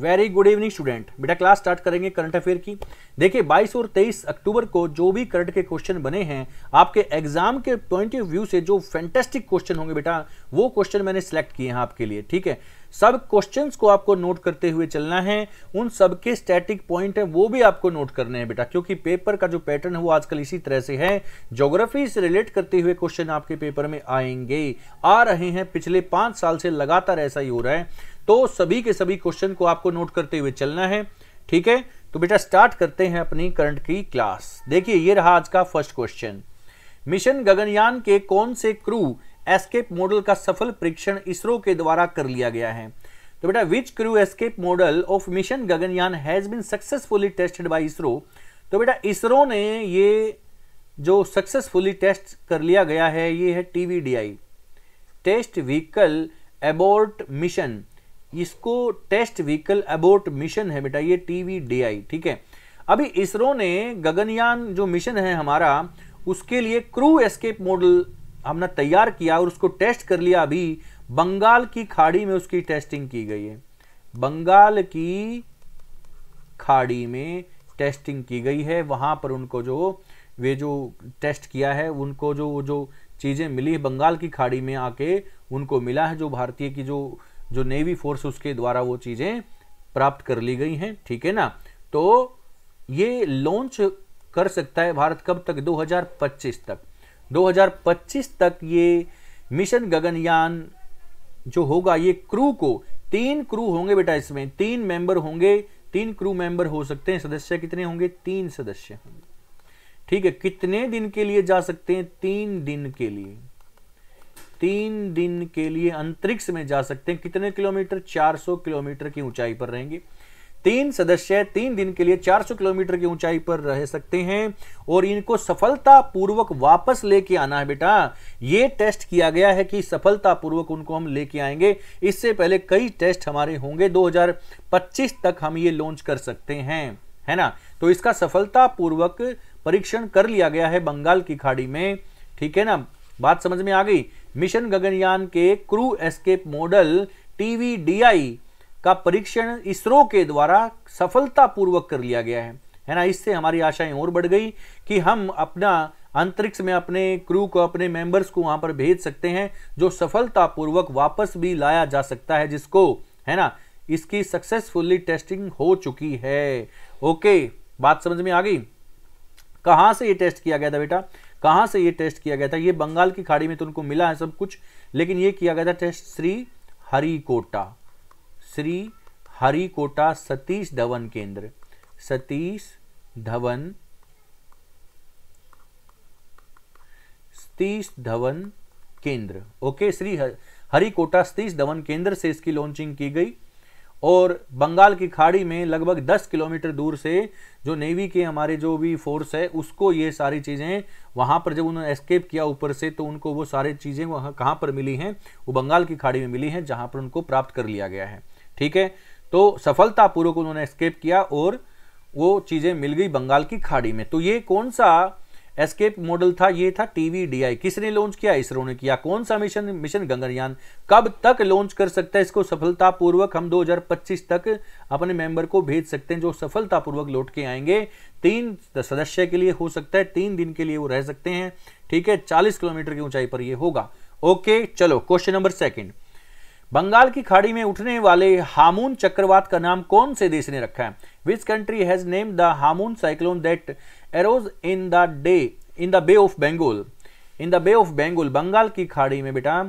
very good evening student बेटा class start करेंगे current affair की देखिए 22 और 23 अक्टूबर को जो भी करंट के क्वेश्चन बने हैं आपके एग्जाम के पॉइंट ऑफ व्यू से जो फैंटेस्टिक क्वेश्चन होंगे बेटा वो क्वेश्चन मैंने सेलेक्ट किए हैं आपके लिए ठीक है सब क्वेश्चंस को आपको नोट करते हुए चलना है उन सब के स्टैटिक पॉइंट हैं वो भी आपको नोट करने हैं बेटा क्योंकि पेपर का जो पैटर्न है वो आजकल इसी तरह से है ज्योग्राफी से रिलेट करते हुए क्वेश्चन आपके पेपर में आएंगे आ रहे हैं पिछले पांच साल से लगातार ऐसा ही हो रहा है तो सभी के सभी क्वेश्चन को आपको नोट करते हुए चलना है ठीक है तो बेटा स्टार्ट करते हैं अपनी करंट की क्लास देखिए ये रहा आज का फर्स्ट क्वेश्चन मिशन गगनयान के कौन से क्रू एस्केप मॉडल का सफल परीक्षण इसरो के द्वारा कर लिया गया है तो बेटा which crew escape model of mission Gaganyaan has been successfully tested by ISRO तो बेटा इसरो ने ये जो सक्सेसफुली टेस्ट कर लिया गया है ये है TVDI test vehicle abort mission इसको टेस्ट व्हीकल अबोर्ट मिशन है बेटा ये टीवीडीआई ठीक है अभी इसरो ने गगनयान जो मिशन है हमारा उसके लिए क्रू एस्केप मॉडल हमने तैयार किया और उसको टेस्ट कर लिया अभी बंगाल की खाड़ी में उसकी टेस्टिंग की गई है बंगाल की खाड़ी में टेस्टिंग की गई है वहां पर उनको जो वे जो टेस्ट किया है उनको जो जो चीज़ें मिली है बंगाल की खाड़ी में आके उनको मिला है जो भारतीय की जो जो नेवी फोर्स उसके द्वारा वो चीज़ें प्राप्त कर ली गई हैं ठीक है ना तो ये लॉन्च कर सकता है भारत कब तक 2025 तक 2025 तक ये मिशन गगनयान जो होगा ये क्रू को तीन क्रू होंगे बेटा इसमें तीन मेंबर होंगे तीन क्रू मेंबर हो सकते हैं सदस्य कितने होंगे तीन सदस्य होंगे ठीक है कितने दिन के लिए जा सकते हैं तीन दिन के लिए तीन दिन के लिए अंतरिक्ष में जा सकते हैं कितने किलोमीटर 400 किलोमीटर की ऊंचाई पर रहेंगे तीन सदस्य तीन दिन के लिए 400 किलोमीटर की ऊंचाई पर रह सकते हैं और इनको सफलतापूर्वक वापस लेके आना है बेटा ये टेस्ट किया गया है कि सफलतापूर्वक उनको हम लेके आएंगे इससे पहले कई टेस्ट हमारे होंगे 2025 तक हम ये लॉन्च कर सकते हैं है ना तो इसका सफलतापूर्वक परीक्षण कर लिया गया है बंगाल की खाड़ी में ठीक है ना बात समझ में आ गई मिशन गगनयान के क्रू एस्केप मॉडल टीवीडीआई का परीक्षण इसरो के द्वारा सफलतापूर्वक कर लिया गया है है ना इससे हमारी आशाएं और बढ़ गई कि हम अपना अंतरिक्ष में अपने क्रू को अपने मेंबर्स को वहां पर भेज सकते हैं जो सफलतापूर्वक वापस भी लाया जा सकता है जिसको है ना इसकी सक्सेसफुली टेस्टिंग हो चुकी है ओके बात समझ में आ गई कहाँ से ये टेस्ट किया गया था बेटा कहाँ से ये टेस्ट किया गया था ये बंगाल की खाड़ी में तो उनको मिला है सब कुछ लेकिन ये किया गया था test Sriharikota Sriharikota Satish Dhawan केंद्र सतीश धवन सतीश धवन केंद्र ओके श्री हरिकोटा सतीश धवन केंद्र से इसकी लॉन्चिंग की गई और बंगाल की खाड़ी में लगभग 10 किलोमीटर दूर से जो नेवी के हमारे जो भी फोर्स है उसको ये सारी चीज़ें वहाँ पर जब उन्होंने एस्केप किया ऊपर से तो उनको वो सारी चीज़ें वहाँ कहाँ पर मिली हैं वो बंगाल की खाड़ी में मिली हैं जहाँ पर उनको प्राप्त कर लिया गया है ठीक है तो सफलतापूर्वक उन्होंने एस्केप किया और वो चीज़ें मिल गई बंगाल की खाड़ी में तो ये कौन सा एस्केप मॉडल था ये था टीवीडीआई किसने लॉन्च किया इसरो ने किया कौन सा मिशन मिशन गंगायान कब तक लॉन्च कर सकता है इसको सफलतापूर्वक हम 2025 तक अपने मेंबर को भेज सकते हैं जो सफलतापूर्वक लौट के आएंगे तीन सदस्य के लिए हो सकता है तीन दिन के लिए वो रह सकते हैं ठीक है चालीस किलोमीटर की ऊंचाई पर यह होगा ओके चलो क्वेश्चन नंबर सेकेंड बंगाल की खाड़ी में उठने वाले हामून चक्रवात का नाम कौन से देश ने रखा है which country has name the Hamoon cyclone that arose in the day in the bay of Bengal in the bay of Bengal Bengal की खाड़ी में बेटा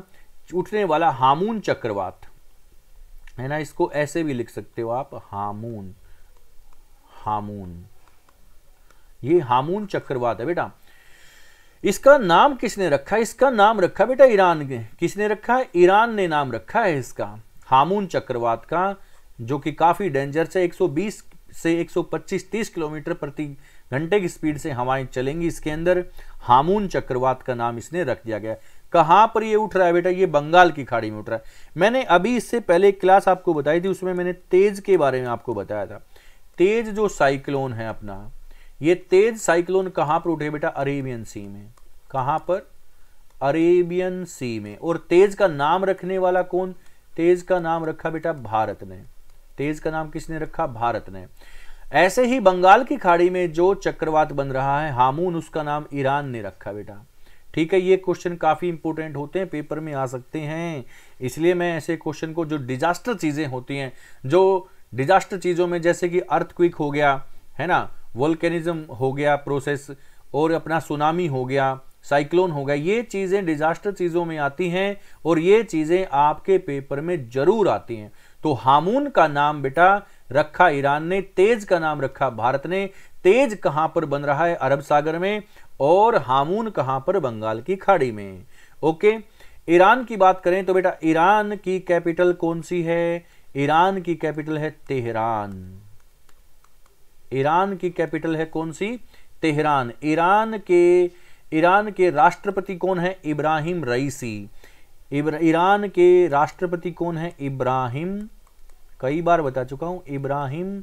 उठने वाला हामून चक्रवात है ना इसको ऐसे भी लिख सकते हो आप हामून हामून ये हामून चक्रवात है बेटा इसका नाम किसने रखा इसका नाम रखा बेटा ईरान किसने रखा है ईरान ने नाम रखा है इसका हामून चक्रवात का जो कि काफ़ी डेंजरस है 120 से 125-30 किलोमीटर प्रति घंटे की स्पीड से हवाएं चलेंगी इसके अंदर हामून चक्रवात का नाम इसने रख दिया गया कहाँ पर ये उठ रहा है बेटा ये बंगाल की खाड़ी में उठ रहा है मैंने अभी इससे पहले क्लास आपको बताई थी उसमें मैंने तेज के बारे में आपको बताया था तेज जो साइक्लोन है अपना ये तेज साइक्लोन कहां पर उठे बेटा अरेबियन सी में कहां पर अरेबियन सी में और तेज का नाम रखने वाला कौन तेज का नाम रखा बेटा भारत ने तेज का नाम किसने रखा भारत ने ऐसे ही बंगाल की खाड़ी में जो चक्रवात बन रहा है हामून उसका नाम ईरान ने रखा बेटा ठीक है ये क्वेश्चन काफ़ी इंपोर्टेंट होते हैं पेपर में आ सकते हैं इसलिए मैं ऐसे क्वेश्चन को जो डिजास्टर चीज़ें होती हैं जो डिजास्टर चीज़ों में जैसे कि अर्थ क्विक हो गया है ना वोल्केनिज्म हो गया प्रोसेस और अपना सुनामी हो गया साइक्लोन हो गया ये चीज़ें डिजास्टर चीज़ों में आती हैं और ये चीज़ें आपके पेपर में जरूर आती हैं तो हामून का नाम बेटा रखा ईरान ने तेज का नाम रखा भारत ने तेज कहां पर बन रहा है अरब सागर में और हामून कहां पर बंगाल की खाड़ी में ओके ईरान की बात करें तो बेटा ईरान की कैपिटल कौन सी है ईरान की कैपिटल है तेहरान ईरान की कैपिटल है कौन सी तेहरान ईरान के ईरान के राष्ट्रपति कौन है इब्राहिम रईसी ईरान के राष्ट्रपति कौन है इब्राहिम कई बार बता चुका हूं इब्राहिम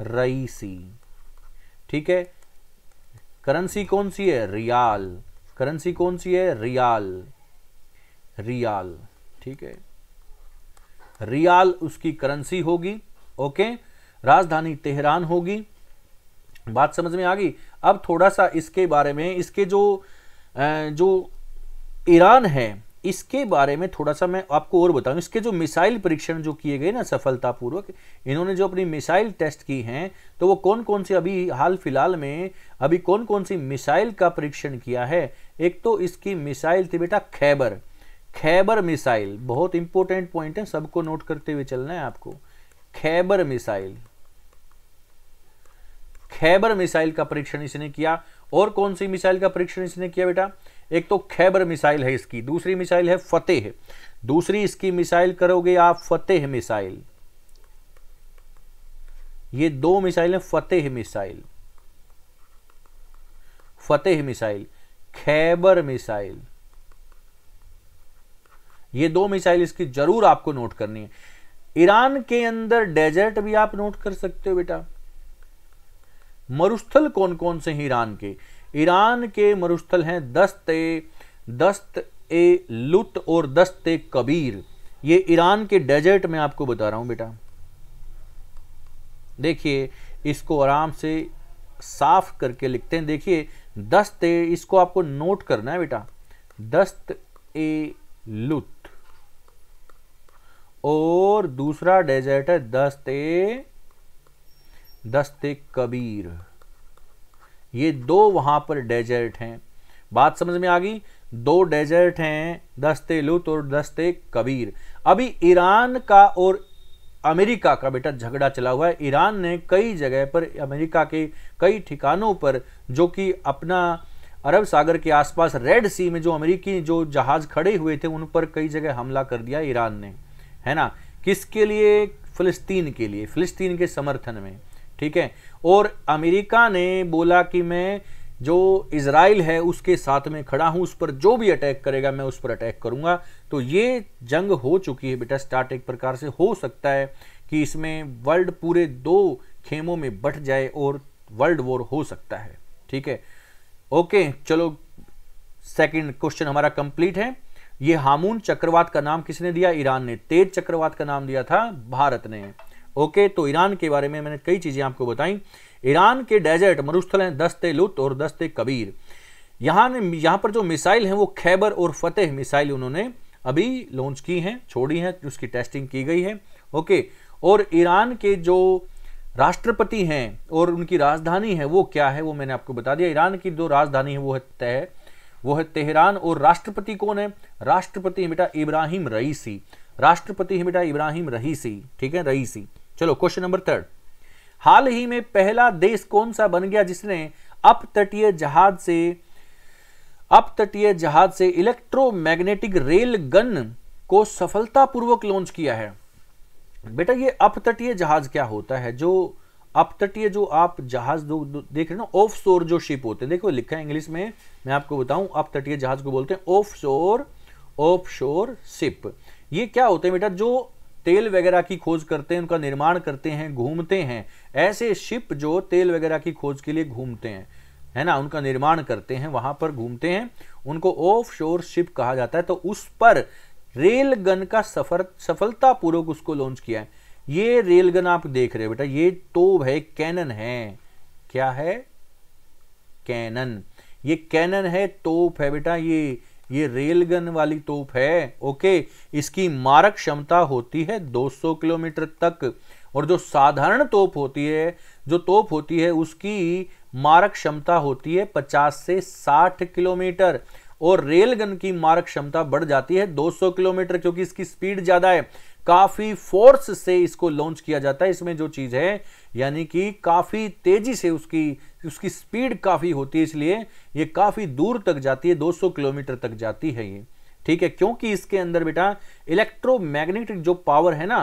रईसी ठीक है करेंसी कौन सी है रियाल करेंसी कौन सी है रियाल रियाल ठीक है रियाल उसकी करेंसी होगी ओके राजधानी तेहरान होगी बात समझ में आ गई अब थोड़ा सा इसके बारे में इसके जो जो ईरान है इसके बारे में थोड़ा सा मैं आपको और बताऊं इसके जो मिसाइल परीक्षण जो किए गए ना सफलतापूर्वक इन्होंने जो अपनी मिसाइल टेस्ट की हैं तो वो कौन कौन से अभी हाल फिलहाल में अभी कौन कौन सी मिसाइल का परीक्षण किया है एक तो इसकी मिसाइल थी बेटा खैबर खैबर मिसाइल बहुत इंपॉर्टेंट पॉइंट है सबको नोट करते हुए चलना है आपको खैबर मिसाइल खैबर मिसाइल का परीक्षण इसने किया और कौन सी मिसाइल का परीक्षण इसने किया बेटा एक तो खैबर मिसाइल है इसकी दूसरी मिसाइल है फतेह दूसरी इसकी मिसाइल करोगे आप फतेह मिसाइल ये दो मिसाइल है Fateh missile Fateh missile Kheibar missile ये दो मिसाइल इसकी जरूर आपको नोट करनी है ईरान के अंदर डेजर्ट भी आप नोट कर सकते हो बेटा मरुस्थल कौन कौन से हैं ईरान के ईरान के मरुस्थल हैं दस्त ए दस्त ए लुत और दस्त ए कबीर ये ईरान के डेजर्ट में आपको बता रहा हूँ बेटा देखिए इसको आराम से साफ करके लिखते हैं देखिए दस्त ए इसको आपको नोट करना है बेटा दस्त ए लुत और दूसरा डेजर्ट है दस्त ए दस्ते कबीर ये दो वहां पर डेजर्ट हैं बात समझ में आ गई दो डेजर्ट हैं दस्ते लुत और दस्ते कबीर अभी ईरान का और अमेरिका का बेटा झगड़ा चला हुआ है ईरान ने कई जगह पर अमेरिका के कई ठिकानों पर जो कि अपना अरब सागर के आसपास रेड सी में जो अमेरिकी जो जहाज खड़े हुए थे उन पर कई जगह हमला कर दिया ईरान ने है ना किसके लिए फिलिस्तीन के लिए फिलिस्तीन के समर्थन में ठीक है और अमेरिका ने बोला कि मैं जो इसराइल है उसके साथ में खड़ा हूं उस पर जो भी अटैक करेगा मैं उस पर अटैक करूंगा तो ये जंग हो चुकी है बेटा स्टार्ट एक प्रकार से हो सकता है कि इसमें वर्ल्ड पूरे दो खेमों में बट जाए और वर्ल्ड वॉर हो सकता है ठीक है ओके चलो सेकंड क्वेश्चन हमारा कंप्लीट है ये हामून चक्रवात का नाम किसने दिया ईरान ने तेज चक्रवात का नाम दिया था भारत ने ओके तो ईरान के बारे में मैंने कई चीज़ें आपको बताई ईरान के डेजर्ट मरुस्थल हैं दस्ते लुत और दस्ते कबीर यहाँ ने यहाँ पर जो मिसाइल हैं वो खैबर और फतेह मिसाइल उन्होंने अभी लॉन्च की हैं छोड़ी हैं उसकी टेस्टिंग की गई है ओके और ईरान के जो राष्ट्रपति हैं और उनकी राजधानी है वो क्या है वो मैंने आपको बता दिया ईरान की जो राजधानी है वो है तह वो है तेहरान और राष्ट्रपति कौन है राष्ट्रपति बेटा इब्राहिम रईसी राष्ट्रपति बेटा इब्राहिम रईसी ठीक है रईसी चलो क्वेश्चन नंबर थर्ड हाल ही में पहला देश कौन सा बन गया जिसने अपतटीय जहाज से अपतटीय जहाज से इलेक्ट्रोमैग्नेटिक रेल गन को सफलतापूर्वक लॉन्च किया है बेटा ये अपतटीय जहाज क्या होता है जो अपतटीय जो आप जहाज दो देख रहे हो ना ऑफ शोर जो शिप होते हैं देखो लिखा है इंग्लिश में मैं आपको बताऊं अपतटीय जहाज को बोलते हैं ऑफ शोर ऑफ शोर शिप ये क्या होते हैं बेटा जो तेल वगैरह की खोज करते हैं उनका निर्माण करते हैं घूमते हैं ऐसे शिप जो तेल वगैरह की खोज के लिए घूमते हैं है ना उनका निर्माण करते हैं वहां पर घूमते हैं उनको ऑफ शोर शिप कहा जाता है तो उस पर रेलगन का सफर सफलतापूर्वक उसको लॉन्च किया है ये रेलगन आप देख रहे हो बेटा ये तोप है कैनन है क्या है कैनन ये कैनन है तोप है बेटा ये ये रेलगन वाली तोप है ओके इसकी मारक क्षमता होती है 200 किलोमीटर तक और जो साधारण तोप होती है जो तोप होती है उसकी मारक क्षमता होती है 50 से 60 किलोमीटर और रेलगन की मारक क्षमता बढ़ जाती है 200 किलोमीटर क्योंकि इसकी स्पीड ज़्यादा है काफी फोर्स से इसको लॉन्च किया जाता है इसमें जो चीज है यानी कि काफी तेजी से उसकी उसकी स्पीड काफी होती है इसलिए ये काफी दूर तक जाती है 200 किलोमीटर तक जाती है ये ठीक है क्योंकि इसके अंदर बेटा इलेक्ट्रोमैग्नेटिक जो पावर है ना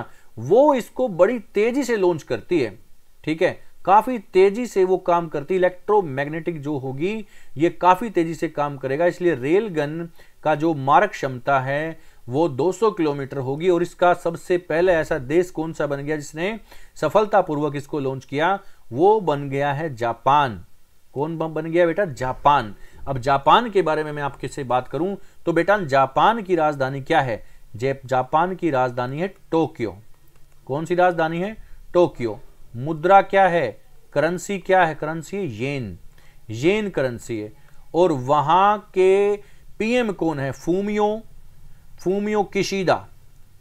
वो इसको बड़ी तेजी से लॉन्च करती है ठीक है काफी तेजी से वो काम करती है इलेक्ट्रोमैग्नेटिक जो होगी ये काफी तेजी से काम करेगा इसलिए रेलगन का जो मारक क्षमता है वो 200 किलोमीटर होगी और इसका सबसे पहले ऐसा देश कौन सा बन गया जिसने सफलतापूर्वक इसको लॉन्च किया वो बन गया है जापान कौन बन गया बेटा जापान अब जापान के बारे में मैं आपके से बात करूं तो बेटा जापान की राजधानी क्या है जापान की राजधानी है टोक्यो कौन सी राजधानी है टोक्यो मुद्रा क्या है करंसी क्या है है येन येन करंसी है और वहां के पीएम कौन है फूमियो फूमियो किशीदा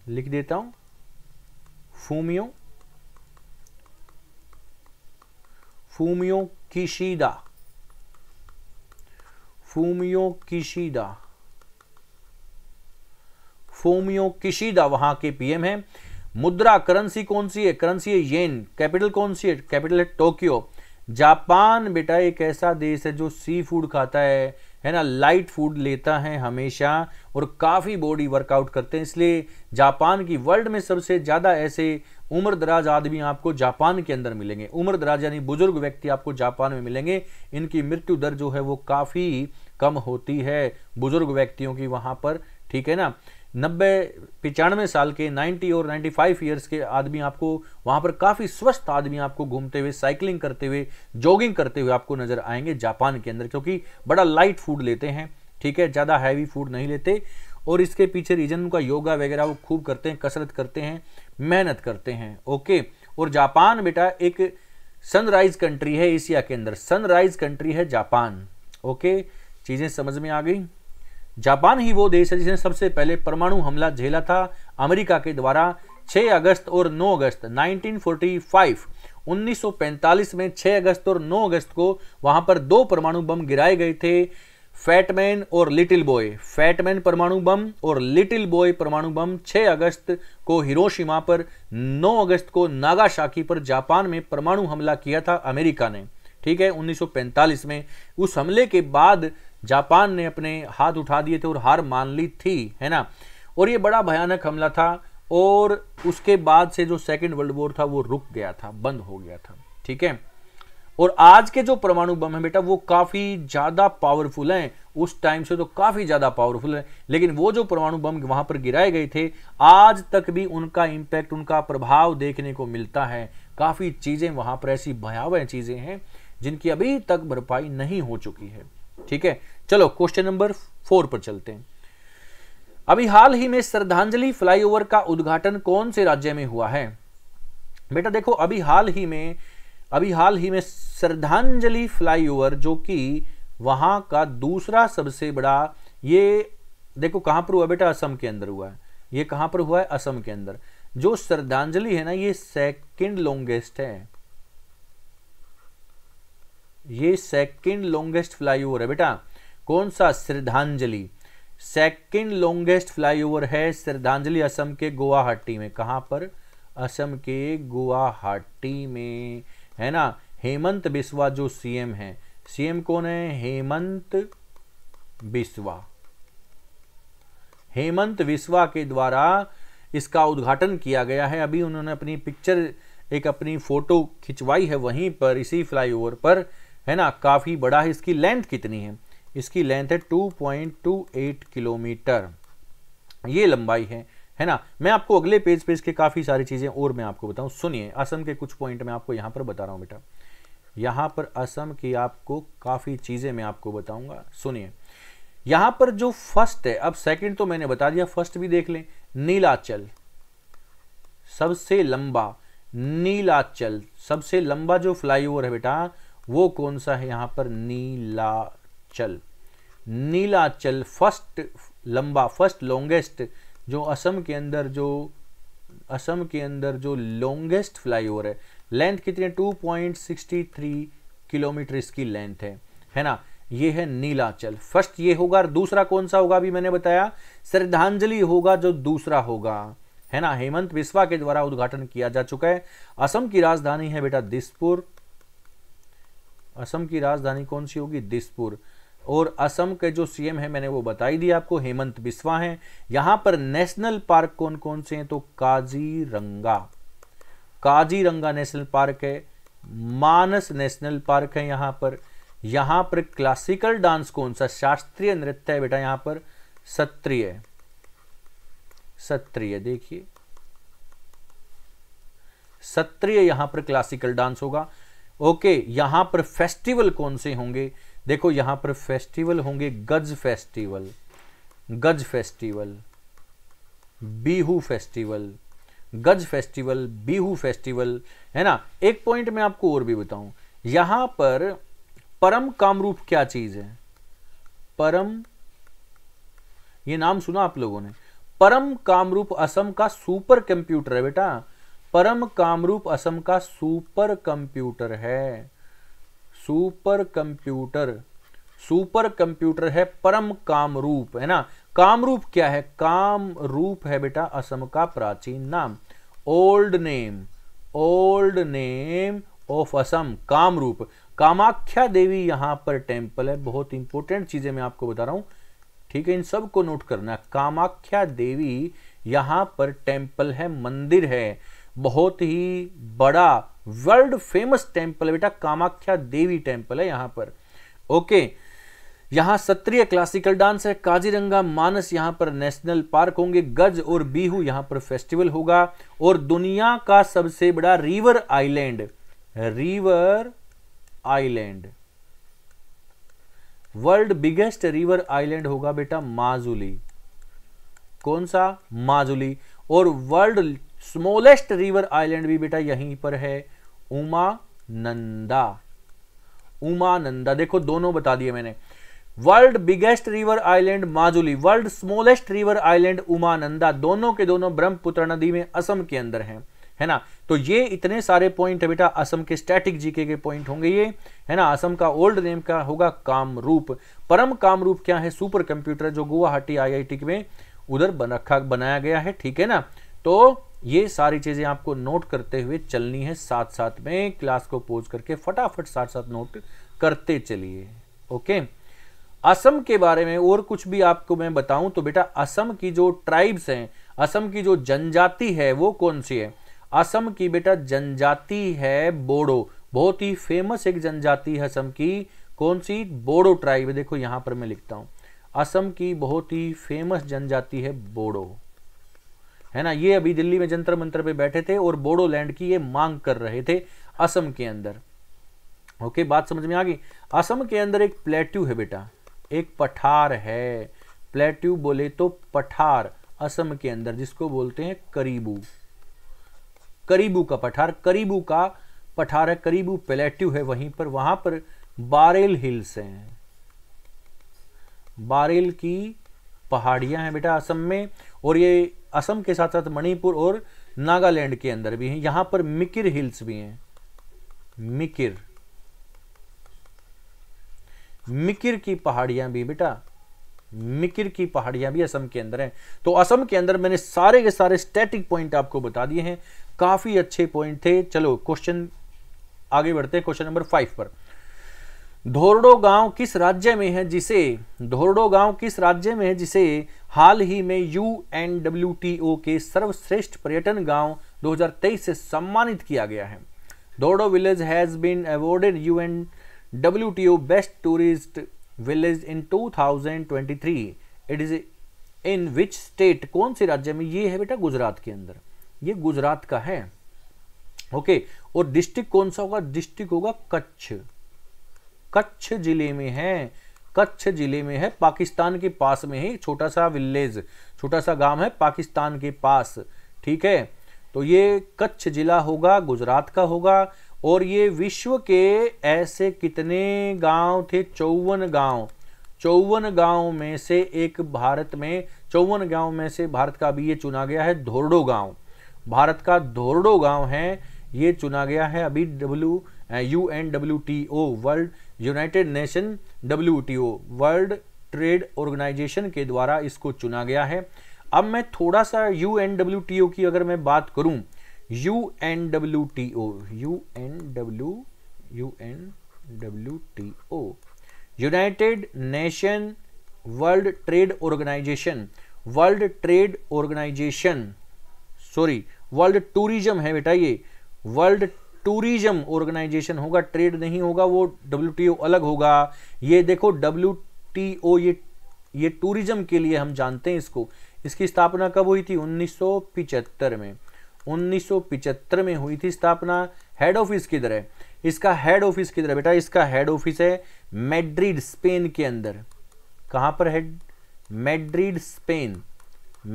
लिख देता हूं Fumio Fumio Kishida Fumio Kishida Fumio Kishida वहां के पीएम हैं मुद्रा करेंसी कौन सी है करेंसी है येन कैपिटल कौन सी है कैपिटल है टोक्यो जापान बेटा एक ऐसा देश है जो सी फूड खाता है है ना लाइट फूड लेता है हमेशा और काफ़ी बॉडी वर्कआउट करते हैं इसलिए जापान की वर्ल्ड में सबसे ज़्यादा ऐसे उम्र दराज आदमी आपको जापान के अंदर मिलेंगे उम्र दराज यानी बुजुर्ग व्यक्ति आपको जापान में मिलेंगे इनकी मृत्यु दर जो है वो काफ़ी कम होती है बुजुर्ग व्यक्तियों की वहाँ पर ठीक है ना नब्बे पचानवे साल के 90 और 95 फाइव ईयर्स के आदमी आपको वहाँ पर काफ़ी स्वस्थ आदमी आपको घूमते हुए साइकिलिंग करते हुए जॉगिंग करते हुए आपको नज़र आएंगे जापान के अंदर क्योंकि बड़ा लाइट फूड लेते हैं ठीक है ज़्यादा हैवी फूड नहीं लेते और इसके पीछे रीजन का योगा वगैरह वो खूब करते हैं कसरत करते हैं मेहनत करते हैं ओके और जापान बेटा एक सनराइज कंट्री है एशिया के अंदर सनराइज कंट्री है जापान ओके चीज़ें समझ में आ गई जापान ही वो देश है जिसने सबसे पहले परमाणु हमला झेला था अमेरिका के द्वारा 6 अगस्त और 9 अगस्त 1945 1945 में 6 अगस्त और 9 अगस्त को वहां पर दो परमाणु बम गिराए गए थे फैटमैन और लिटिल बॉय फैटमैन परमाणु बम और लिटिल बॉय परमाणु बम 6 अगस्त को हिरोशिमा पर 9 अगस्त को नागाशाकी पर जापान में परमाणु हमला किया था अमेरिका ने ठीक है 1945 में उस हमले के बाद जापान ने अपने हाथ उठा दिए थे और हार मान ली थी है ना और ये बड़ा भयानक हमला था और उसके बाद से जो सेकेंड वर्ल्ड वॉर था वो रुक गया था बंद हो गया था ठीक है और आज के जो परमाणु बम है बेटा वो काफ़ी ज़्यादा पावरफुल हैं उस टाइम से तो काफ़ी ज़्यादा पावरफुल है लेकिन वो जो परमाणु बम वहां पर गिराए गए थे आज तक भी उनका इंपैक्ट उनका प्रभाव देखने को मिलता है काफ़ी चीज़ें वहां पर ऐसी भयावह चीज़ें हैं जिनकी अभी तक भरपाई नहीं हो चुकी है ठीक है चलो क्वेश्चन नंबर फोर पर चलते हैं अभी हाल ही में श्रद्धांजलि फ्लाईओवर का उद्घाटन कौन से राज्य में हुआ है बेटा देखो अभी हाल ही में अभी हाल ही में श्रद्धांजलि फ्लाईओवर जो कि वहां का दूसरा सबसे बड़ा ये देखो कहां पर हुआ बेटा असम के अंदर हुआ है ये कहां पर हुआ है असम के अंदर जो श्रद्धांजलि है ना ये सेकंड लॉन्गेस्ट है ये सेकंड लॉन्गेस्ट फ्लाईओवर है बेटा कौन सा श्रद्धांजलि सेकंड लॉन्गेस्ट फ्लाईओवर है श्रद्धांजलि असम के गुवाहाटी में कहां पर असम के गुवाहाटी में है ना हेमंत बिस्वा जो सीएम है सीएम कौन है हेमंत बिस्वा हेमंत बिस्वा के द्वारा इसका उद्घाटन किया गया है अभी उन्होंने अपनी पिक्चर एक अपनी फोटो खिंचवाई है वहीं पर इसी फ्लाईओवर पर है ना काफ़ी बड़ा है इसकी लेंथ कितनी है इसकी लेंथ है 2.28 किलोमीटर ये लंबाई है है ना मैं आपको अगले पेज पे इसके काफ़ी सारी चीज़ें और मैं आपको बताऊं सुनिए असम के कुछ पॉइंट मैं आपको यहां पर बता रहा हूं बेटा यहां पर असम की आपको काफ़ी चीज़ें मैं आपको बताऊंगा सुनिए यहां पर जो फर्स्ट है अब सेकंड तो मैंने बता दिया फर्स्ट भी देख लें नीलाचल सबसे लंबा नीलाचल सबसे लंबा जो फ्लाईओवर है बेटा वो कौन सा है यहाँ पर नीलाचल नीलाचल फर्स्ट लंबा फर्स्ट लॉन्गेस्ट जो असम के अंदर जो असम के अंदर जो लॉन्गेस्ट फ्लाईओवर है लेंथ कितनी है 2.63 किलोमीटर इसकी लेंथ है है ना ये है नीलाचल फर्स्ट ये होगा और दूसरा कौन सा होगा अभी मैंने बताया श्रद्धांजलि होगा जो दूसरा होगा है ना हेमंत बिस्वा के द्वारा उद्घाटन किया जा चुका है असम की राजधानी है बेटा दिसपुर असम की राजधानी कौन सी होगी दिसपुर और असम के जो सीएम है मैंने वो बताई दी आपको हेमंत बिस्वा हैं यहां पर नेशनल पार्क कौन कौन से हैं तो काजीरंगा काजीरंगा नेशनल पार्क है मानस नेशनल पार्क है यहां पर यहां पर क्लासिकल डांस कौन सा शास्त्रीय नृत्य है बेटा यहां पर सत्रिय सत्रिय देखिए सत्रिय यहां पर क्लासिकल डांस होगा ओके यहां पर फेस्टिवल कौन से होंगे देखो यहां पर फेस्टिवल होंगे गज फेस्टिवल गज फेस्टिवल बीहू फेस्टिवल गज फेस्टिवल बीहू फेस्टिवल है ना एक पॉइंट मैं आपको और भी बताऊं यहां पर परम कामरूप क्या चीज है परम ये नाम सुना आप लोगों ने परम कामरूप असम का सुपर कंप्यूटर है बेटा परम कामरूप असम का सुपर कंप्यूटर है सुपर कंप्यूटर सुपर कंप्यूटर है परम कामरूप है ना कामरूप क्या है काम रूप है बेटा असम का प्राचीन नाम old name old name of Assam Kamrup Kamakhya Devi यहां पर टेम्पल है बहुत इंपॉर्टेंट चीजें मैं आपको बता रहा हूं ठीक है इन सबको नोट करना कामाख्या देवी यहां पर टेम्पल है मंदिर है बहुत ही बड़ा वर्ल्ड फेमस टेम्पल है बेटा कामाख्या देवी टेम्पल है यहां पर ओके यहां सत्रिय क्लासिकल डांस है काजीरंगा मानस यहां पर नेशनल पार्क होंगे गज और बीहू यहां पर फेस्टिवल होगा और दुनिया का सबसे बड़ा river island river island world biggest river island होगा बेटा माजुली कौन सा माजुली और वर्ल्ड स्मॉलेस्ट रिवर आइलैंड भी बेटा यहीं पर है उमा नंदा उमा नंदा देखो दोनों बता दिए मैंने world biggest river island Majuli world smallest river island Umananda दोनों के दोनों ब्रह्मपुत्र नदी में असम के अंदर हैं है ना तो ये इतने सारे पॉइंट है बेटा असम के स्टैटिक जीके के पॉइंट होंगे ये है ना असम का ओल्ड नेम का होगा कामरूप परम कामरूप क्या है सुपर कंप्यूटर जो गुवाहाटी आईआईटी में उधर बन रखा बनाया गया है ठीक है ना तो ये सारी चीज़ें आपको नोट करते हुए चलनी है साथ साथ में क्लास को पोज करके फटाफट साथ साथ नोट करते चलिए ओके असम के बारे में और कुछ भी आपको मैं बताऊं तो बेटा असम की जो ट्राइब्स हैं असम की जो जनजाति है वो कौन सी है असम की बेटा जनजाति है बोडो बहुत ही फेमस एक जनजाति है असम की कौन सी बोडो ट्राइब देखो यहां पर मैं लिखता हूं असम की बहुत ही फेमस जनजाति है बोडो है ना ये अभी दिल्ली में जंतर मंत्र पे बैठे थे और बोडोलैंड की ये मांग कर रहे थे असम के अंदर ओके बात समझ में आ गई असम के अंदर एक प्लेट्यू है बेटा एक पठार है प्लेट्यू बोले तो पठार असम के अंदर जिसको बोलते हैं करीबू करीबू का पठार करीबू का पठार है करीबू प्लेट्यू है वहीं पर वहां पर बारेल हिल्स हैं बारेल की पहाड़ियां हैं बेटा असम में और ये असम के साथ साथ मणिपुर और नागालैंड के अंदर भी हैं यहां पर मिकिर हिल्स भी हैं मिकिर मिकिर की पहाड़ियां भी बेटा मिकिर की पहाड़ियां भी असम के अंदर हैं तो असम के अंदर मैंने सारे के सारे स्टैटिक पॉइंट आपको बता दिए हैं काफी अच्छे पॉइंट थे चलो क्वेश्चन आगे बढ़ते हैं क्वेश्चन नंबर फाइव पर धोरडो गांव किस राज्य में है जिसे धोरडो गांव किस राज्य में है जिसे हाल ही में U N W T O के सर्वश्रेष्ठ पर्यटन गांव 2023 से सम्मानित किया गया है Dhordo village has been awarded U N W T O best tourist village in 2023 it is in which state कौन से राज्य में ये है बेटा गुजरात के अंदर ये गुजरात का है ओके okay, और डिस्ट्रिक्ट कौन सा होगा डिस्ट्रिक्ट होगा कच्छ कच्छ जिले में है कच्छ जिले में है पाकिस्तान के पास में ही छोटा सा विलेज छोटा सा गांव है पाकिस्तान के पास ठीक है तो ये कच्छ जिला होगा गुजरात का होगा और ये विश्व के ऐसे कितने गांव थे चौवन गांव चौवन गांव में से एक भारत में चौवन गांव में से भारत का अभी ये चुना गया है धोरडो गांव भारत का धोरडो गांव है ये चुना गया है अभी W U N W T O world united nation W world trade organisation के द्वारा इसको चुना गया है अब मैं थोड़ा सा यू की अगर मैं बात करूं U N W T O U N W U N W T O united nation world trade organisation world trade organisation sorry world tourism है बेटा ये वर्ल्ड टूरिज्म ऑर्गेनाइजेशन होगा ट्रेड नहीं होगा वो डब्ल्यू अलग होगा ये देखो डब्ल्यू ये ये टूरिज्म के लिए हम जानते हैं इसको इसकी स्थापना कब हुई थी 1975 में 1975 में हुई थी स्थापना हेड ऑफिस किधर है इसका हेड ऑफिस किधर है बेटा इसका हेड ऑफिस है मैड्रिड स्पेन के अंदर कहां पर है मैड्रिड स्पेन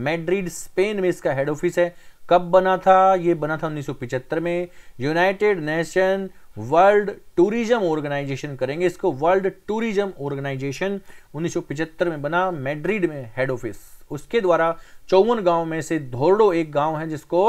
मैड्रिड स्पेन में इसका हेड ऑफिस है कब बना था ये बना था 1975 में united nation world tourism organisation करेंगे इसको वर्ल्ड टूरिज्म ऑर्गेनाइजेशन 1975 में बना मैड्रिड में हेड ऑफिस उसके द्वारा चौवन गांव में से धोरडो एक गांव है जिसको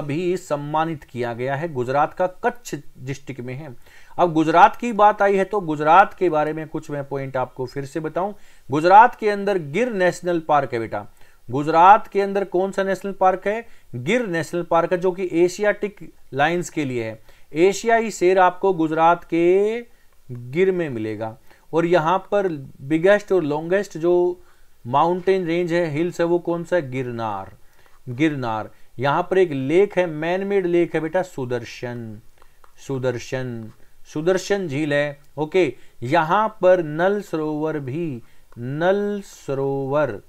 अभी सम्मानित किया गया है गुजरात का कच्छ डिस्ट्रिक्ट में है अब गुजरात की बात आई है तो गुजरात के बारे में कुछ मैं पॉइंट आपको फिर से बताऊं गुजरात के अंदर गिर नेशनल पार्क है बेटा गुजरात के अंदर कौन सा नेशनल पार्क है गिर नेशनल पार्क है जो कि एशियाटिक लाइंस के लिए है एशियाई शेर आपको गुजरात के गिर में मिलेगा और यहाँ पर बिगेस्ट और लॉन्गेस्ट जो माउंटेन रेंज है हिल्स है वो कौन सा है गिरनार गिरनार यहाँ पर एक लेक है मैन मेड लेक है बेटा सुदर्शन सुदर्शन सुदर्शन झील है ओके यहाँ पर नल सरोवर भी नल सरोवर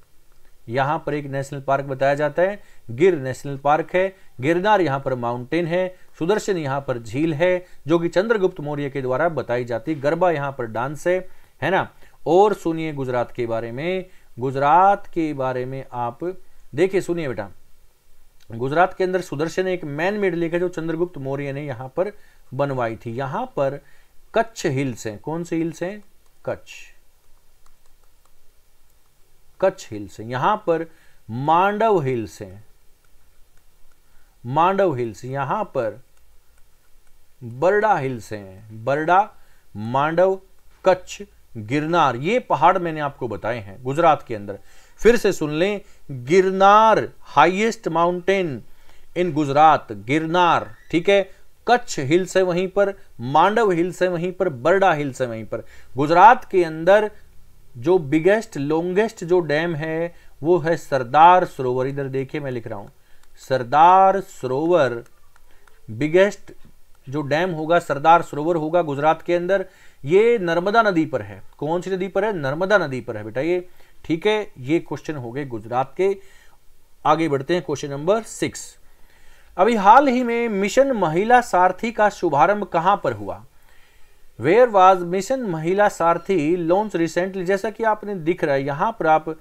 यहाँ पर एक नेशनल पार्क बताया जाता है गिर नेशनल पार्क है गिरनार यहाँ पर माउंटेन है सुदर्शन यहाँ पर झील है जो कि चंद्रगुप्त मौर्य के द्वारा बताई जाती गरबा यहाँ पर डांस है है ना और सुनिए गुजरात के बारे में गुजरात के बारे में आप देखिए सुनिए बेटा गुजरात के अंदर सुदर्शन एक मैन मेड लेक है जो चंद्रगुप्त मौर्य ने यहाँ पर बनवाई थी यहाँ पर कच्छ हिल्स हैं कौन से हिल्स हैं कच्छ कच्छ हिल्स हैं यहां पर मांडव हिल्स हैं मांडव हिल्स यहां पर बरडा हिल्स हैं बरडा मांडव कच्छ गिरनार ये पहाड़ मैंने आपको बताए हैं गुजरात के अंदर फिर से सुन लें Girnar highest mountain in Gujarat Girnar ठीक है कच्छ हिल्स है वहीं पर मांडव हिल्स है वहीं पर बरडा हिल्स है वहीं पर गुजरात के अंदर जो बिगेस्ट लॉन्गेस्ट जो डैम है वो है सरदार सरोवर इधर देखिए मैं लिख रहा हूँ सरदार सरोवर बिगेस्ट जो डैम होगा सरदार सरोवर होगा गुजरात के अंदर ये नर्मदा नदी पर है कौन सी नदी पर है नर्मदा नदी पर है बेटा ये ठीक है ये क्वेश्चन हो गए गुजरात के आगे बढ़ते हैं क्वेश्चन नंबर सिक्स अभी हाल ही में मिशन महिला सारथी का शुभारंभ कहां पर हुआ वेयर वाज मिशन महिला सारथी लॉन्च रिसेंटली जैसा कि आपने दिख रहा है यहाँ पर आप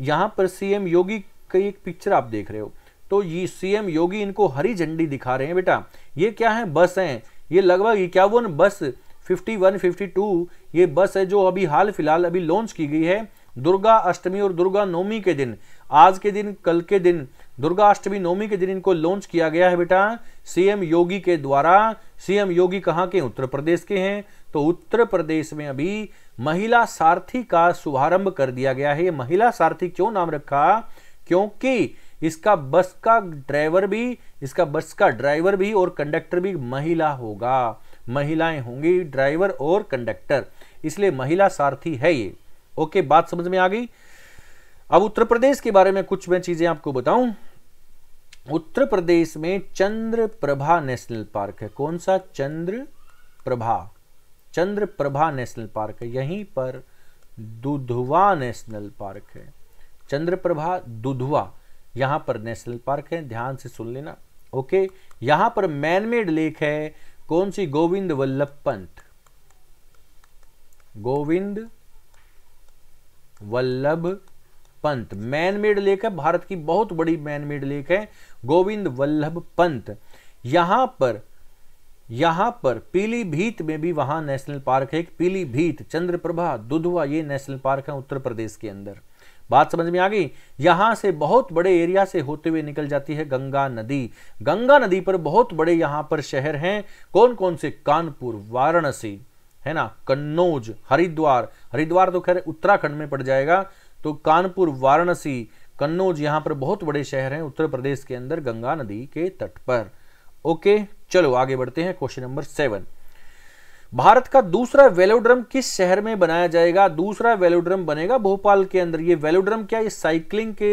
यहाँ पर सीएम योगी का एक पिक्चर आप देख रहे हो तो ये सीएम योगी इनको हरी झंडी दिखा रहे हैं बेटा ये क्या है बस हैं ये लगभग इक्यावन बस 51, 52 ये बस है जो अभी हाल फिलहाल अभी लॉन्च की गई है दुर्गा अष्टमी और दुर्गा नवमी के दिन आज के दिन कल के दिन दुर्गा अष्टमी नवमी के दिन इनको लॉन्च किया गया है बेटा सीएम योगी के द्वारा सीएम योगी कहाँ के उत्तर प्रदेश के हैं तो उत्तर प्रदेश में अभी महिला सारथी का शुभारंभ कर दिया गया है ये महिला सारथी क्यों नाम रखा क्योंकि इसका बस का ड्राइवर भी इसका बस का ड्राइवर भी और कंडक्टर भी महिला होगा महिलाएं होंगी ड्राइवर और कंडक्टर इसलिए महिला सारथी है ये ओके बात समझ में आ गई अब उत्तर प्रदेश के बारे में कुछ मैं चीजें आपको बताऊं उत्तर प्रदेश में चंद्र प्रभा नेशनल पार्क है कौन सा चंद्र प्रभा चंद्र प्रभा नेशनल पार्क है यहीं पर दुधवा नेशनल पार्क है चंद्रप्रभा दुधवा यहां पर नेशनल पार्क है ध्यान से सुन लेना ओके यहां पर मैनमेड लेक है कौन सी Govind Vallabh Pant Govind Vallabh Pant man made lake है भारत की बहुत बड़ी मैन मेड लेक है गोविंद वल्लभ पंत यहां पर यहां पर पीलीभीत में भी वहां नेशनल पार्क है पीलीभीत चंद्रप्रभा दुधवा ये नेशनल पार्क है उत्तर प्रदेश के अंदर बात समझ में आ गई यहां से बहुत बड़े एरिया से होते हुए निकल जाती है गंगा नदी गंगा नदी पर बहुत बड़े यहां पर शहर हैं कौन कौन से कानपुर वाराणसी है ना कन्नौज हरिद्वार हरिद्वार तो खैर उत्तराखंड में पड़ जाएगा तो कानपुर वाराणसी कन्नौज यहां पर बहुत बड़े शहर हैं उत्तर प्रदेश के अंदर गंगा नदी के तट पर ओके चलो आगे बढ़ते हैं क्वेश्चन नंबर सेवन भारत का दूसरा वेलोड्रम किस शहर में बनाया जाएगा दूसरा वेलोड्रम बनेगा भोपाल के अंदर ये वेलोड्रम क्या ये साइकिलिंग के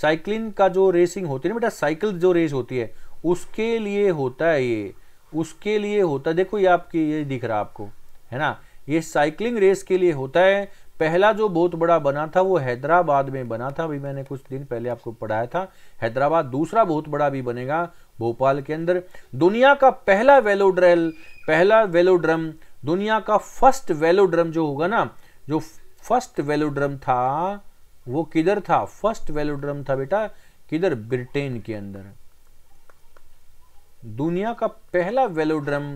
साइकिलिंग का जो रेसिंग होती है ना बेटा साइकिल जो रेस होती है उसके लिए होता है ये उसके लिए होता है देखो ये आपकी ये दिख रहा आपको है ना ये साइकिलिंग रेस के लिए होता है पहला जो बहुत बड़ा बना था वो हैदराबाद में बना था अभी मैंने कुछ दिन पहले आपको पढ़ाया था हैदराबाद दूसरा बहुत बड़ा भी बनेगा भोपाल के अंदर दुनिया का पहला वेलोड्रेल पहला वेलोड्रम दुनिया का फर्स्ट वेलोड्रम जो होगा ना जो फर्स्ट वेलोड्रम था वो किधर था फर्स्ट वेलोड्रम था बेटा किधर ब्रिटेन के अंदर दुनिया का पहला वेलोड्रम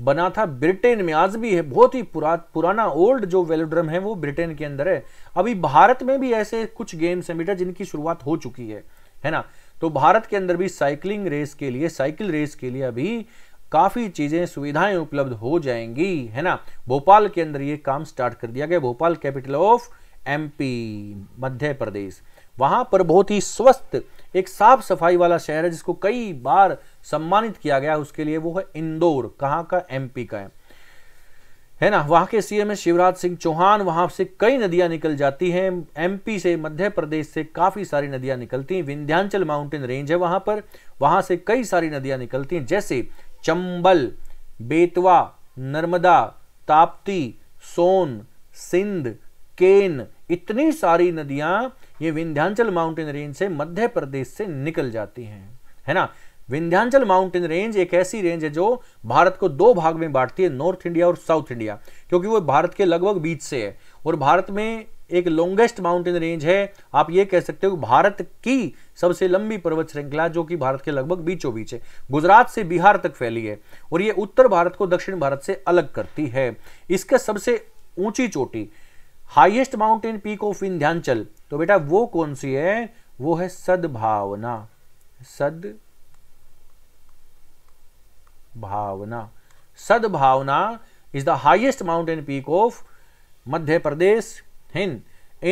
बना था ब्रिटेन में आज भी है बहुत ही पुरा पुराना ओल्ड जो वेलोड्रम है वो ब्रिटेन के अंदर है अभी भारत में भी ऐसे कुछ गेम्स हैं बेटा जिनकी शुरुआत हो चुकी है है ना तो भारत के अंदर भी साइकिलिंग रेस के लिए साइकिल रेस के लिए अभी काफ़ी चीज़ें सुविधाएं उपलब्ध हो जाएंगी है ना भोपाल के अंदर ये काम स्टार्ट कर दिया गया Bhopal capital of MP Madhya Pradesh वहां पर बहुत ही स्वस्थ एक साफ सफाई वाला शहर है जिसको कई बार सम्मानित किया गया उसके लिए वो है इंदौर कहां का एमपी का है है ना वहां के सीएम है शिवराज सिंह चौहान वहां से कई नदियां निकल जाती हैं एमपी से मध्य प्रदेश से काफ़ी सारी नदियां निकलती हैं विंध्यांचल माउंटेन रेंज है वहां पर वहां से कई सारी नदियां निकलती हैं जैसे चंबल बेतवा नर्मदा ताप्ती सोन सिंध केन इतनी सारी नदियां ये विंध्यांचल माउंटेन रेंज से मध्य प्रदेश से निकल जाती हैं है ना विंध्यांचल माउंटेन रेंज एक ऐसी रेंज है जो भारत को दो भाग में बांटती है नॉर्थ इंडिया और साउथ इंडिया क्योंकि वो भारत के लगभग बीच से है और भारत में एक लॉन्गेस्ट माउंटेन रेंज है आप ये कह सकते हो भारत की सबसे लंबी पर्वत श्रृंखला जो कि भारत के लगभग बीचों बीच है गुजरात से बिहार तक फैली है और ये उत्तर भारत को दक्षिण भारत से अलग करती है इसका सबसे ऊंची चोटी highest mountain peak of Vindhyachal तो बेटा वो कौन सी है वो है सद्भावना Sadbhavna Sadbhavna is the highest mountain peak of Madhya Pradesh हिंद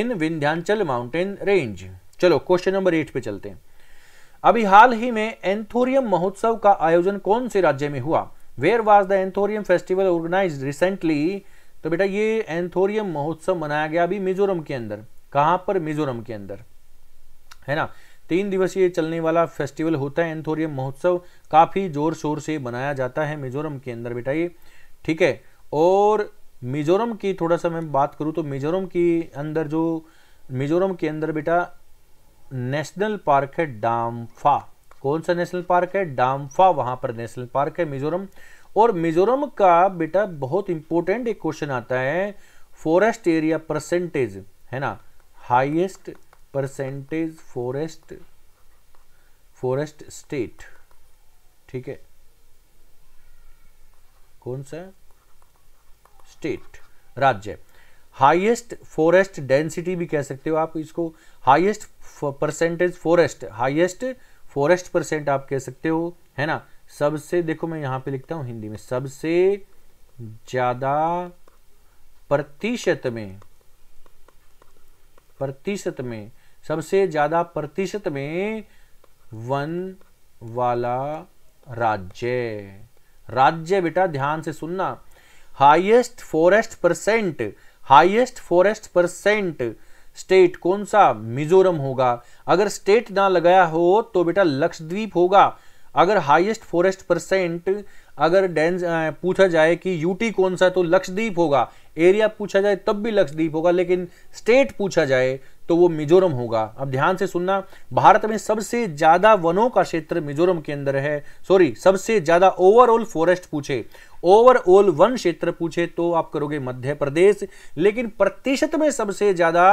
इन विंध्यांचल माउंटेन रेंज चलो क्वेश्चन नंबर एट पे चलते हैं अभी हाल ही में एंथोरियम महोत्सव का आयोजन कौन से राज्य में हुआ where was the anthurium festival organise recently तो बेटा ये एंथोरियम महोत्सव मनाया गया अभी मिजोरम के अंदर कहां पर मिजोरम के अंदर है ना तीन दिवसीय चलने वाला फेस्टिवल होता है एंथोरियम महोत्सव काफ़ी ज़ोर शोर से मनाया जाता है मिजोरम के अंदर बेटा ये ठीक है और मिजोरम की थोड़ा सा मैं बात करूं तो मिजोरम के अंदर जो मिजोरम के अंदर बेटा नेशनल पार्क है डाम्फा कौन सा नेशनल पार्क है डाम्फा वहां पर नेशनल पार्क है मिजोरम और मिजोरम का बेटा बहुत इंपॉर्टेंट एक क्वेश्चन आता है फॉरेस्ट एरिया परसेंटेज है ना highest percentage forest forest state ठीक है कौन सा स्टेट राज्य हाईएस्ट फॉरेस्ट डेंसिटी भी कह सकते हो आप इसको highest percentage forest highest forest percent आप कह सकते हो है ना सबसे देखो मैं यहां पे लिखता हूं हिंदी में सबसे ज़्यादा प्रतिशत में प्रतिशत में सबसे ज़्यादा प्रतिशत में वन वाला राज्य राज्य बेटा ध्यान से सुनना highest forest percent highest forest percent state कौन सा मिजोरम होगा अगर स्टेट ना लगाया हो तो बेटा लक्षद्वीप होगा अगर हाईएस्ट फॉरेस्ट परसेंट अगर डेंस पूछा जाए कि यूटी कौन सा है तो लक्षद्वीप होगा एरिया पूछा जाए तब भी लक्षद्वीप होगा लेकिन स्टेट पूछा जाए तो वो मिजोरम होगा अब ध्यान से सुनना भारत में सबसे ज़्यादा वनों का क्षेत्र मिजोरम के अंदर है सॉरी सबसे ज़्यादा ओवरऑल फॉरेस्ट पूछे ओवरऑल वन क्षेत्र पूछे तो आप करोगे मध्य प्रदेश लेकिन प्रतिशत में सबसे ज़्यादा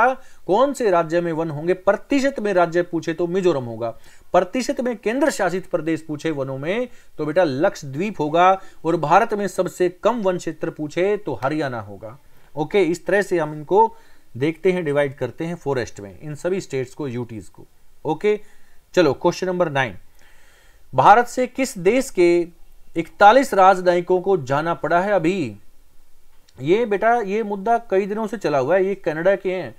कौन से राज्य में वन होंगे प्रतिशत में राज्य पूछे तो मिजोरम होगा प्रतिशत में केंद्र शासित प्रदेश पूछे वनों में तो बेटा लक्षद्वीप होगा और भारत में सबसे कम वन क्षेत्र पूछे तो हरियाणा होगा ओके इस तरह से हम इनको देखते हैं डिवाइड करते हैं फॉरेस्ट में इन सभी स्टेट्स को यूटीज को ओके चलो क्वेश्चन नंबर नाइन भारत से किस देश के इकतालीस राजनयिकों को जाना पड़ा है अभी ये बेटा ये मुद्दा कई दिनों से चला हुआ है ये कनाडा के हैं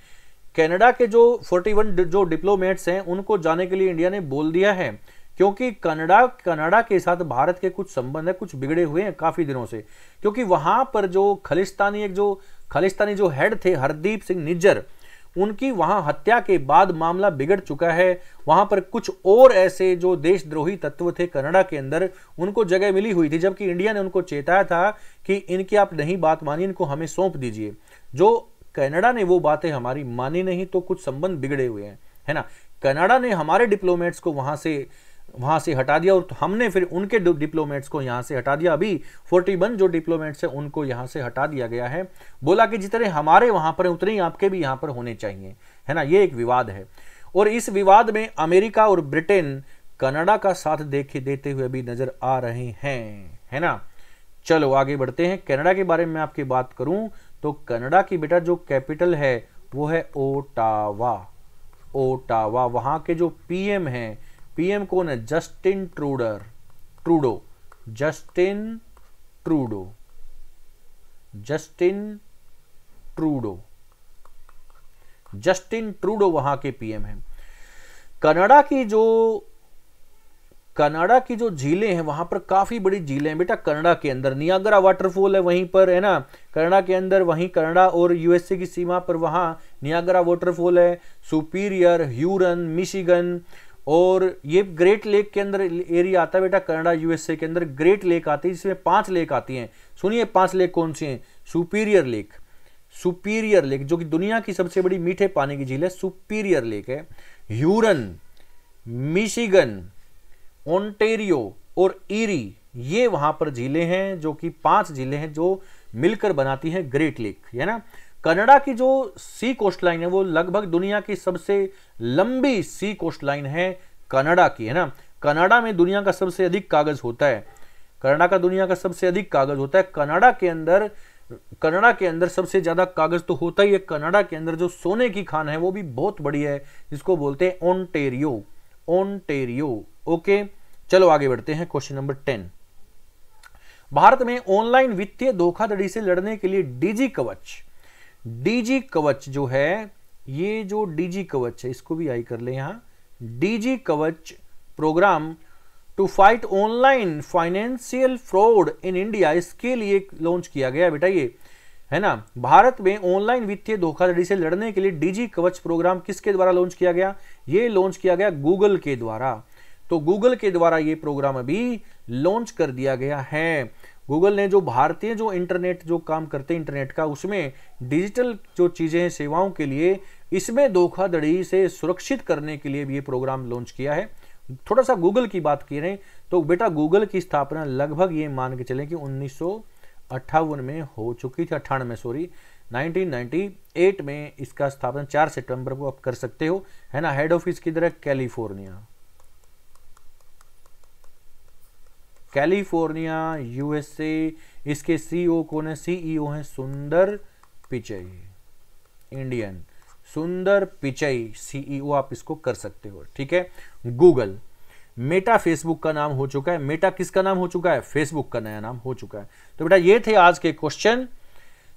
कनाडा के जो 41 जो डिप्लोमेट्स हैं उनको जाने के लिए इंडिया ने बोल दिया है क्योंकि कनाडा कनाडा के साथ भारत के कुछ संबंध है कुछ बिगड़े हुए हैं काफ़ी दिनों से क्योंकि वहाँ पर जो खालिस्तानी एक जो खालिस्तानी जो हेड थे हरदीप सिंह निज्जर उनकी वहाँ हत्या के बाद मामला बिगड़ चुका है वहाँ पर कुछ और ऐसे जो देशद्रोही तत्व थे कनाडा के अंदर उनको जगह मिली हुई थी जबकि इंडिया ने उनको चेताया था कि इनकी आप नहीं बात मानिए इनको हमें सौंप दीजिए जो कनाडा ने वो बातें हमारी मानी नहीं तो कुछ संबंध बिगड़े हुए हैं है ना कनाडा ने हमारे डिप्लोमेट्स को वहां से वहां से हटा दिया और तो हमने फिर उनके डिप्लोमेट्स को यहां से हटा दिया अभी फोर्टी वन जो डिप्लोमेट्स हैं उनको यहां से हटा दिया गया है बोला कि जितने हमारे वहां पर हैं उतने ही आपके भी यहां पर होने चाहिए है ना ये एक विवाद है और इस विवाद में अमेरिका और ब्रिटेन कनाडा का साथ देखे देते हुए भी नजर आ रहे हैं है ना चलो आगे बढ़ते हैं कनाडा के बारे में आपकी बात करूं तो कनाडा की बेटा जो कैपिटल है वो है ओटावा ओटावा वहां के जो पीएम है पीएम कौन है Justin Trudeau Trudeau Justin Trudeau Justin Trudeau Justin Trudeau वहां के पीएम है कनाडा की जो कनाडा की जो झीलें हैं वहाँ पर काफ़ी बड़ी झीलें हैं बेटा कनाडा के अंदर नियागरा वाटरफॉल है वहीं पर है ना कनाडा के अंदर वहीं कनाडा और यूएसए की सीमा पर वहाँ नियागरा वाटरफॉल है सुपीरियर ह्यूरन मिशिगन और ये ग्रेट लेक के अंदर एरिया आता है बेटा कनाडा यूएसए के अंदर ग्रेट लेक आती है जिसमें पाँच लेक आती हैं सुनिए पाँच लेक कौन सी हैं सुपीरियर लेक सुपीरियर लेक जो कि दुनिया की सबसे बड़ी मीठे पानी की झील है सुपीरियर लेक है ह्यूरन मिशिगन ओंटेरियो और ईरी ये वहां पर जिले हैं जो कि पांच जिले हैं जो मिलकर बनाती हैं ग्रेट लेक है ना कनाडा की जो सी कोस्ट लाइन है वो लगभग दुनिया की सबसे लंबी सी कोस्ट लाइन है कनाडा की है ना कनाडा में दुनिया का सबसे अधिक कागज होता है कनाडा का दुनिया का सबसे अधिक कागज होता है कनाडा के अंदर कनाडा के अंदर सबसे ज़्यादा कागज तो होता ही है कनाडा के अंदर जो सोने की खान है वो भी बहुत बड़ी है जिसको बोलते हैं ओंटेरियो ओंटेरियो ओके चलो आगे बढ़ते हैं क्वेश्चन नंबर टेन भारत में ऑनलाइन वित्तीय धोखाधड़ी से लड़ने के लिए डीजी कवच डीजी कवच जो है ये जो डीजी कवच है इसको भी आई कर ले यहां digi Kavach program to fight online financial fraud in India इसके लिए लॉन्च किया गया बेटा ये है ना भारत में ऑनलाइन वित्तीय धोखाधड़ी से लड़ने के लिए डीजी कवच प्रोग्राम किसके द्वारा लॉन्च किया गया ये लॉन्च किया गया गूगल के द्वारा तो गूगल के द्वारा ये प्रोग्राम अभी लॉन्च कर दिया गया है गूगल ने जो भारतीय जो इंटरनेट जो काम करते हैं इंटरनेट का उसमें डिजिटल जो चीज़ें हैं सेवाओं के लिए इसमें धोखाधड़ी से सुरक्षित करने के लिए भी ये प्रोग्राम लॉन्च किया है थोड़ा सा गूगल की बात करें तो बेटा गूगल की स्थापना लगभग ये मान के चले कि उन्नीस अट्ठावन में हो चुकी थी अट्ठानवे में सॉरी 1998 में इसका स्थापना 4 सितंबर को आप कर सकते हो है ना हेड ऑफिस किधर है कैलिफोर्निया कैलिफोर्निया यूएसए इसके सीईओ e कौन है सीईओ e है सुंदर पिचई इंडियन सुंदर पिचई सीईओ e आप इसको कर सकते हो ठीक है गूगल मेटा फेसबुक का नाम हो चुका है मेटा किसका नाम हो चुका है फेसबुक का नया नाम हो चुका है तो बेटा ये थे आज के क्वेश्चन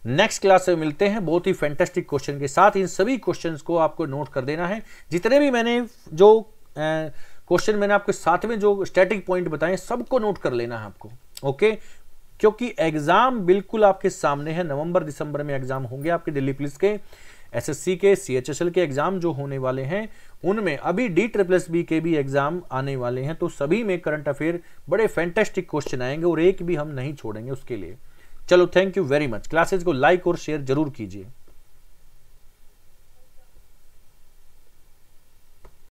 नेक्स्ट क्लास में मिलते हैं बहुत ही फैंटेस्टिक क्वेश्चन के साथ इन सभी क्वेश्चंस को आपको नोट कर देना है जितने भी मैंने जो क्वेश्चन मैंने आपके सातवें जो स्टैटिक पॉइंट बताए सबको नोट कर लेना है आपको ओके क्योंकि एग्जाम बिल्कुल आपके सामने है नवंबर दिसंबर में एग्जाम होंगे आपके दिल्ली पुलिस के एसएससी के सीएचएसएल के एग्ज़ाम जो होने वाले हैं उनमें अभी डी ट्रिपल्स बी के भी एग्ज़ाम आने वाले हैं तो सभी में करंट अफेयर बड़े फैंटेस्टिक क्वेश्चन आएंगे और एक भी हम नहीं छोड़ेंगे उसके लिए चलो thank you very much classes को लाइक और शेयर जरूर कीजिए